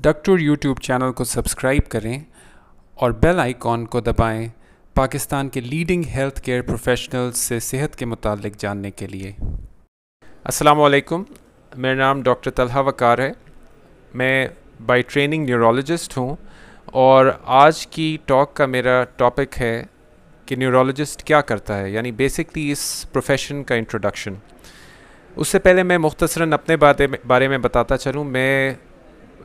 doctor YouTube channel को subscribe करें और बेल आइकॉन को दबाएं पाकिस्तान के लीडिंग हेल्थ केयर प्रोफेशनल से सेहत के मुतालिक जानने के लिए अस्सलाम वालेकुम मेरा नाम डॉक्टर तलहा वकार है मैं बाय ट्रेनिंग न्यूरोलॉजिस्ट हूँ और आज की टॉक का मेरा टॉपिक है कि न्यूरोलॉजिस्ट क्या करता है यानी बेसिकली इस प्रोफेशन का इंट्रोडक्शन उससे पहले मैं मुख्तसरा अपने बारे बारे में बताता चलूँ मैं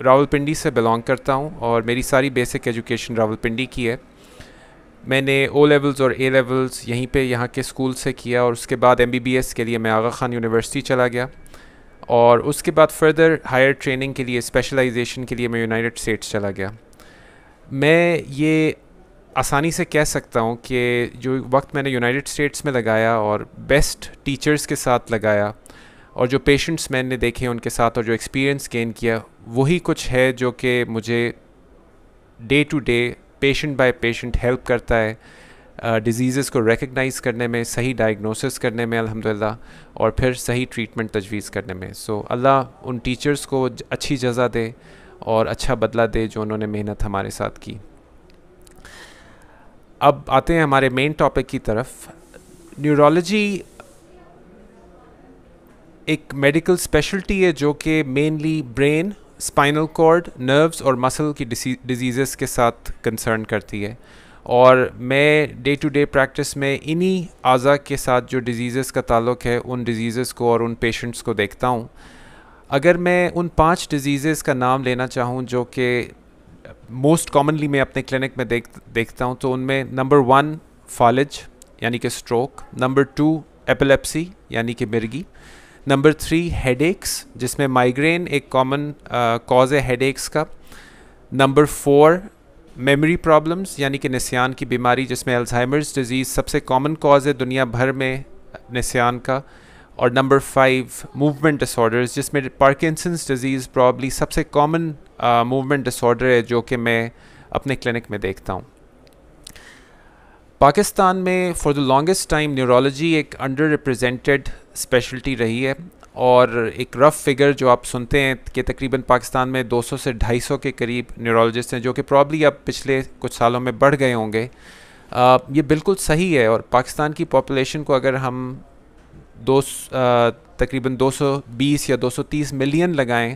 रावलपिंडी से बिलोंग करता हूँ और मेरी सारी बेसिक एजुकेशन रावलपिंडी की है मैंने ओ लेवल्स और ए लेवल्स यहीं पे यहाँ के स्कूल से किया और उसके बाद एम के लिए मैं आगा खान यूनिवर्सिटी चला गया और उसके बाद फर्दर हायर ट्रेनिंग के लिए स्पेशलाइजेशन के लिए मैं यूनाइटेड स्टेट्स चला गया मैं ये आसानी से कह सकता हूँ कि जो वक्त मैंने यूनाइटेड स्टेट्स में लगाया और बेस्ट टीचर्स के साथ लगाया और जो पेशेंट्स मैंने देखे उनके साथ और जो एक्सपीरियंस गेन किया वही कुछ है जो कि मुझे day to day patient by patient help करता है डिजीज़ को रिकगनाइज़ करने में सही डायग्नोसिस करने में अल्हम्दुलिल्लाह और फिर सही ट्रीटमेंट तजवीज़ करने में सो so, अल्लाह उन टीचर्स को अच्छी जजा दे और अच्छा बदला दे जो उन्होंने मेहनत हमारे साथ की अब आते हैं हमारे मेन टॉपिक की तरफ न्यूरोलॉजी एक मेडिकल स्पेशलिटी है जो कि mainly brain spinal cord nerves और मसल की डिजीज़ के साथ कंसर्न करती है और मैं डे टू डे प्रैक्टिस में इन्हीं अज़ा के साथ जो डिजीज़ का ताल्लुक है उन डिजीज़ को और उन पेशेंट्स को देखता हूँ अगर मैं उन पांच डिजीज़ का नाम लेना चाहूँ जो कि मोस्ट कॉमनली मैं अपने क्लिनिक में देख देखता हूँ तो उनमें नंबर वन फॉलिज यानी कि स्ट्रोक नंबर टू एपिलेप्सी यानी कि मिर्गी नंबर थ्री हेडेक्स जिसमें माइग्रेन एक कॉमन कॉज uh, है हेडेक्स का नंबर फोर मेमोरी प्रॉब्लम्स यानी कि नसीान की बीमारी जिसमें अल्जाइमर्स डिजीज़ सबसे कॉमन कॉज है दुनिया भर में नसीान का और नंबर फाइव मूवमेंट डिसऑर्डर्स जिसमें पार्किंसंस डिजीज़ प्रॉब्ली सबसे कॉमन मूवमेंट डिसऑर्डर है जो कि मैं अपने क्लिनिक में देखता हूँ पाकिस्तान में for the longest time neurology एक अंडर रिप्रेजेंटेड स्पेशलिटी रही है और एक रफ़ फिगर जो आप सुनते हैं कि तकरीबन पाकिस्तान में 200 से 250 के करीब न्यूरोलॉजिस्ट हैं जो कि प्रॉब्ली अब पिछले कुछ सालों में बढ़ गए होंगे ये बिल्कुल सही है और पाकिस्तान की पॉपुलेशन को अगर हम दो तकरीबन 220 या 230 मिलियन लगाएं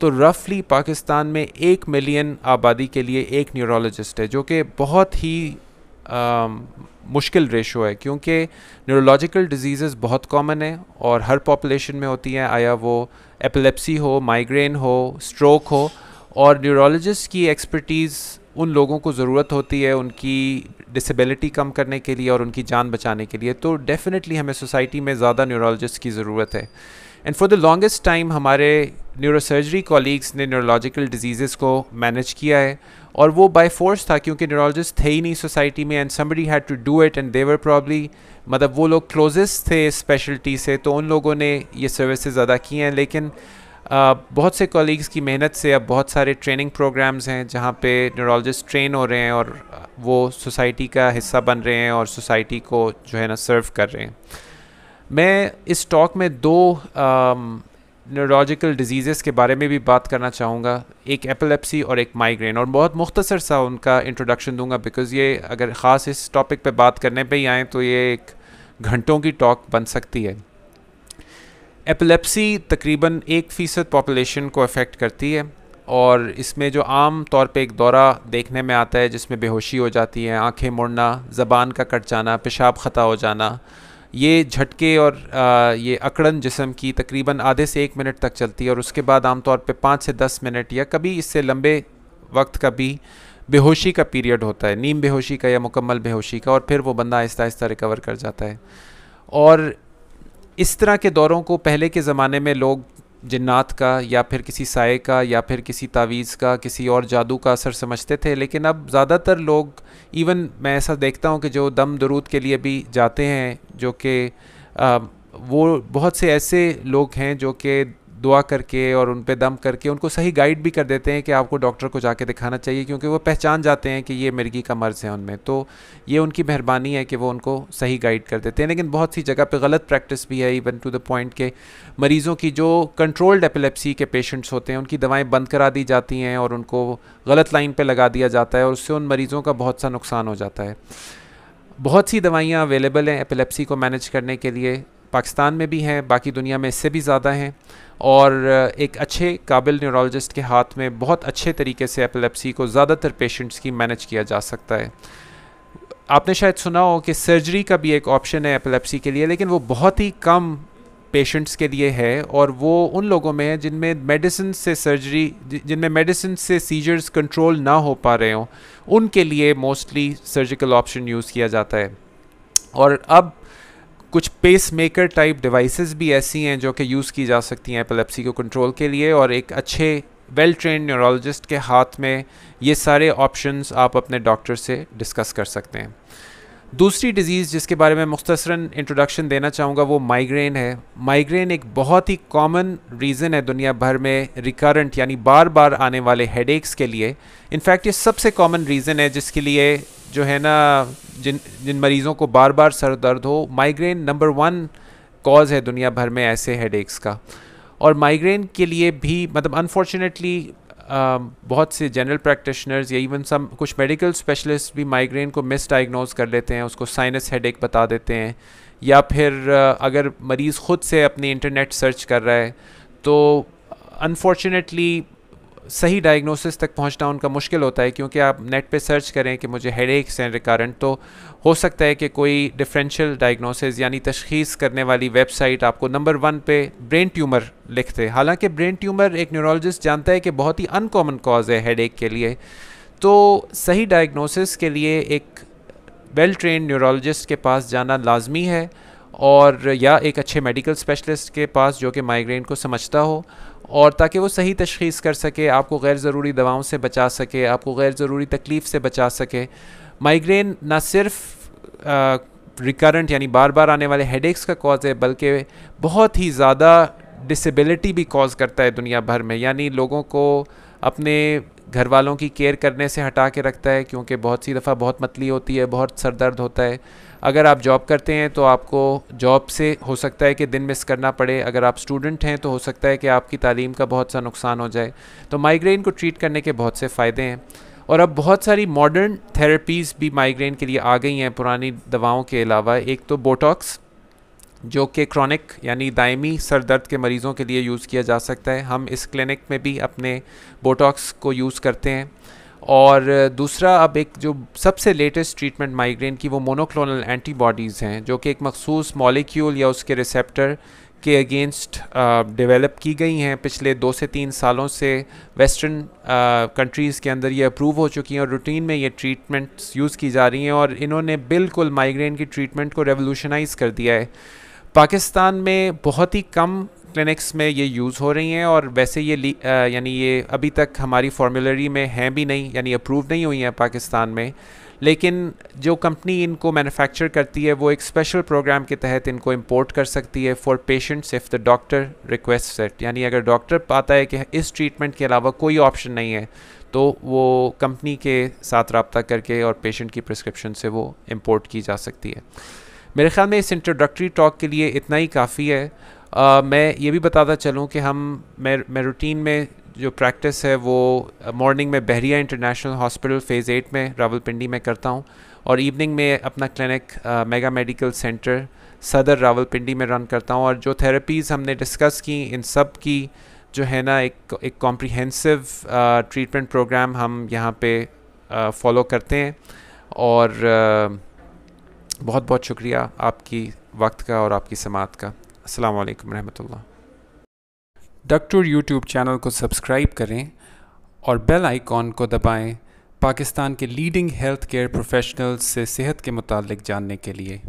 तो रफली पाकिस्तान में एक मिलियन आबादी के लिए एक न्यूरोलॉजिस्ट है जो कि बहुत ही मुश्किल रेशो है क्योंकि न्यूरोलॉजिकल डिजीज़ बहुत कॉमन है और हर पॉपुलेशन में होती हैं आया वो एपिलेप्सी हो माइग्रेन हो स्ट्रोक हो और न्यूरोलॉजिस्ट की एक्सपर्टीज़ उन लोगों को ज़रूरत होती है उनकी डिसेबिलिटी कम करने के लिए और उनकी जान बचाने के लिए तो डेफ़िनेटली हमें सोसाइटी में ज़्यादा न्यूरोलॉजिस्ट की ज़रूरत है and for the longest time हमारे न्यूरोसर्जरी कॉलीग्स ने न्यूरोलॉजिकल डिजीज़ को मैनेज किया है और वो बाय फोर्स था क्योंकि न्यूरोलॉजिस्ट थे ही नहीं सोसाइटी में and somebody had to do it and they were probably मतलब वो लोग क्लोजेस्ट थे स्पेशलिटी से तो उन लोगों ने ये सर्विसेज अदा की हैं लेकिन आ, बहुत से कॉलीग्स की मेहनत से अब बहुत सारे ट्रेनिंग प्रोग्राम्स हैं जहाँ पे न्यूरोलॉजिस्ट ट्रेन हो रहे हैं और वो सोसाइटी का हिस्सा बन रहे हैं और सोसाइटी को जो है ना सर्व कर रहे हैं मैं इस टॉक में दो न्यूरोलॉजिकल डिजीज़ के बारे में भी बात करना चाहूँगा एक एपिलेप्सी और एक माइग्रेन और बहुत मुख्तसर सा उनका इंट्रोडक्शन दूंगा बिकॉज़ ये अगर ख़ास इस टॉपिक पे बात करने पे ही आएँ तो ये एक घंटों की टॉक बन सकती है एपिलेप्सी तकरीबन एक फ़ीसद पॉपुलेशन को अफेक्ट करती है और इसमें जो आम तौर पे एक दौरा देखने में आता है जिसमें बेहोशी हो जाती है आंखें मुड़ना ज़बान का कट जाना पेशाब ख़ता हो जाना ये झटके और ये अकड़न जिसम की तकरीबन आधे से एक मिनट तक चलती है और उसके बाद आमतौर पे पाँच से दस मिनट या कभी इससे लंबे वक्त का भी बेहोशी का पीरियड होता है नीम बेहोशी का या मुकम्मल बेहोशी का और फिर वो बंदा आहिस्ता आहिस्ता रिकवर कर जाता है और इस तरह के दौरों को पहले के ज़माने में लोग जन्नात का या फिर किसी साय का या फिर किसी तावीज़ का किसी और जादू का असर समझते थे लेकिन अब ज़्यादातर लोग इवन मैं ऐसा देखता हूँ कि जो दम दरूद के लिए भी जाते हैं जो कि वो बहुत से ऐसे लोग हैं जो कि दुआ करके और उन पर दम करके उनको सही गाइड भी कर देते हैं कि आपको डॉक्टर को जाके दिखाना चाहिए क्योंकि वो पहचान जाते हैं कि ये मिर्गी का मर्ज़ है उनमें तो ये उनकी मेहरबानी है कि वो उनको सही गाइड कर देते हैं लेकिन बहुत सी जगह पर गलत प्रैक्टिस भी है इवन टू द पॉइंट के मरीज़ों की जो कंट्रोल्ड एपिलेप्सी के पेशेंट्स होते हैं उनकी दवाएँ बंद करा दी जाती हैं और उनको गलत लाइन पर लगा दिया जाता है और उससे उन मरीज़ों का बहुत सा नुकसान हो जाता है बहुत सी दवाइयाँ अवेलेबल हैं एपिलेप्सी को मैनेज करने के लिए पाकिस्तान में भी हैं बाकी दुनिया में इससे भी ज़्यादा हैं और एक अच्छे काबिल न्यूरोलॉजिस्ट के हाथ में बहुत अच्छे तरीके से एपिलेप्सी को ज़्यादातर पेशेंट्स की मैनेज किया जा सकता है आपने शायद सुना हो कि सर्जरी का भी एक ऑप्शन है एपिलेप्सी के लिए लेकिन वो बहुत ही कम पेशेंट्स के लिए है और वो उन लोगों में है जिनमें मेडिसिन से सर्जरी जिनमें मेडिसिन से सीजर्स कंट्रोल ना हो पा रहे हों उनके लिए मोस्टली सर्जिकल ऑप्शन यूज़ किया जाता है और अब कुछ पेस मेकर टाइप डिवाइसेस भी ऐसी हैं जो कि यूज़ की जा सकती हैं एपिलेप्सी को कंट्रोल के लिए और एक अच्छे वेल ट्रेन न्यूरोलॉजिस्ट के हाथ में ये सारे ऑप्शंस आप अपने डॉक्टर से डिस्कस कर सकते हैं दूसरी डिज़ीज़ जिसके बारे में मुख्तसरा इंट्रोडक्शन देना चाहूँगा वो माइग्रेन है माइग्रेन एक बहुत ही कॉमन रीज़न है दुनिया भर में रिकरेंट यानी बार बार आने वाले हेड के लिए इनफैक्ट ये सबसे कॉमन रीज़न है जिसके लिए जो है ना जिन जिन मरीज़ों को बार बार सर दर्द हो माइग्रेन नंबर वन कॉज है दुनिया भर में ऐसे हेड का और माइग्रेन के लिए भी मतलब अनफॉर्चुनेटली Um, बहुत से जनरल प्रैक्टिशनर्स या इवन सम कुछ मेडिकल स्पेशलिस्ट भी माइग्रेन को मिस डायग्नोज कर लेते हैं उसको साइनस हेडेक बता देते हैं या फिर uh, अगर मरीज़ ख़ुद से अपनी इंटरनेट सर्च कर रहा है तो अनफॉर्चुनेटली सही डायग्नोसिस तक पहुंचना उनका मुश्किल होता है क्योंकि आप नेट पे सर्च करें कि मुझे हेड एक्स हैं रिकारंट तो हो सकता है कि कोई डिफरेंशियल डायग्नोसिस यानी तशखीस करने वाली वेबसाइट आपको नंबर वन पे ब्रेन ट्यूमर लिखते हालांकि ब्रेन ट्यूमर एक न्यूरोलॉजिस्ट जानता है कि बहुत ही अनकॉमन कॉज है हेड के लिए तो सही डायग्नोसिस के लिए एक वेल ट्रेन न्यूरोलॉजिस्ट के पास जाना लाजमी है और या एक अच्छे मेडिकल स्पेशलिस्ट के पास जो कि माइग्रेन को समझता हो और ताकि वो सही तशखीस कर सके आपको गैर ज़रूरी दवाओं से बचा सके आपको गैर ज़रूरी तकलीफ़ से बचा सके माइग्रेन ना सिर्फ रिकरेंट यानी बार बार आने वाले हेडेक्स का कॉज है बल्कि बहुत ही ज़्यादा डिसेबिलिटी भी कॉज करता है दुनिया भर में यानी लोगों को अपने घर वालों की केयर करने से हटा के रखता है क्योंकि बहुत सी दफ़ा बहुत मतली होती है बहुत सर दर्द होता है अगर आप जॉब करते हैं तो आपको जॉब से हो सकता है कि दिन मिस करना पड़े अगर आप स्टूडेंट हैं तो हो सकता है कि आपकी तालीम का बहुत सा नुकसान हो जाए तो माइग्रेन को ट्रीट करने के बहुत से फ़ायदे हैं और अब बहुत सारी मॉडर्न थेरेपीज़ भी माइग्रेन के लिए आ गई हैं पुरानी दवाओं के अलावा एक तो बोटॉक्स जो कि क्रॉनिक यानी दायमी सर दर्द के मरीज़ों के लिए यूज़ किया जा सकता है हम इस क्लिनिक में भी अपने बोटॉक्स को यूज़ करते हैं और दूसरा अब एक जो सबसे लेटेस्ट ट्रीटमेंट माइग्रेन की वो मोनोक्लोनल एंटीबॉडीज़ हैं जो कि एक मखसूस मॉलिक्यूल या उसके रिसेप्टर के अगेंस्ट डेवलप की गई हैं पिछले दो से तीन सालों से वेस्टर्न कंट्रीज़ के अंदर ये अप्रूव हो चुकी हैं और रूटीन में ये ट्रीटमेंट्स यूज़ की जा रही हैं और इन्होंने बिल्कुल माइग्रेन की ट्रीटमेंट को रेवोल्यूशनाइज़ कर दिया है पाकिस्तान में बहुत ही कम क्लिनिक्स में ये यूज़ हो रही हैं और वैसे ये यानी ये अभी तक हमारी फॉर्मुलरी में हैं भी नहीं यानी अप्रूव नहीं हुई हैं पाकिस्तान में लेकिन जो कंपनी इनको मैन्युफैक्चर करती है वो एक स्पेशल प्रोग्राम के तहत इनको इंपोर्ट कर सकती है for patients if the doctor request it यानी अगर डॉक्टर पाता है कि इस ट्रीटमेंट के अलावा कोई ऑप्शन नहीं है तो वो कंपनी के साथ रबता करके और पेशेंट की प्रिस्क्रिप्शन से वो इम्पोर्ट की जा सकती है मेरे ख्याल में इस इंट्रोडक्टरी टॉक के लिए इतना ही काफ़ी है आ, मैं ये भी बताता चलूँ कि हम मैं मैं रूटीन में जो प्रैक्टिस है वो मॉर्निंग में Bahria international hospital phase eight में रावलपिंडी में करता हूँ और इवनिंग में अपना क्लिनिक मेगा मेडिकल सेंटर सदर रावलपिंडी में रन करता हूँ और जो थेरेपीज़ हमने डिस्कस की इन सब की जो है ना एक एक कॉम्प्रिहेंसिव ट्रीटमेंट प्रोग्राम हम यहाँ पे फॉलो करते हैं और बहुत बहुत शुक्रिया आपकी वक्त का और आपकी समात का अस्सलाम वालेकुम रहमतुल्लाह डॉक्टर यूट्यूब चैनल को सब्सक्राइब करें और बेल आइकॉन को दबाएं पाकिस्तान के लीडिंग हेल्थ केयर प्रोफेशनल्स से सेहत के मुतालिक जानने के लिए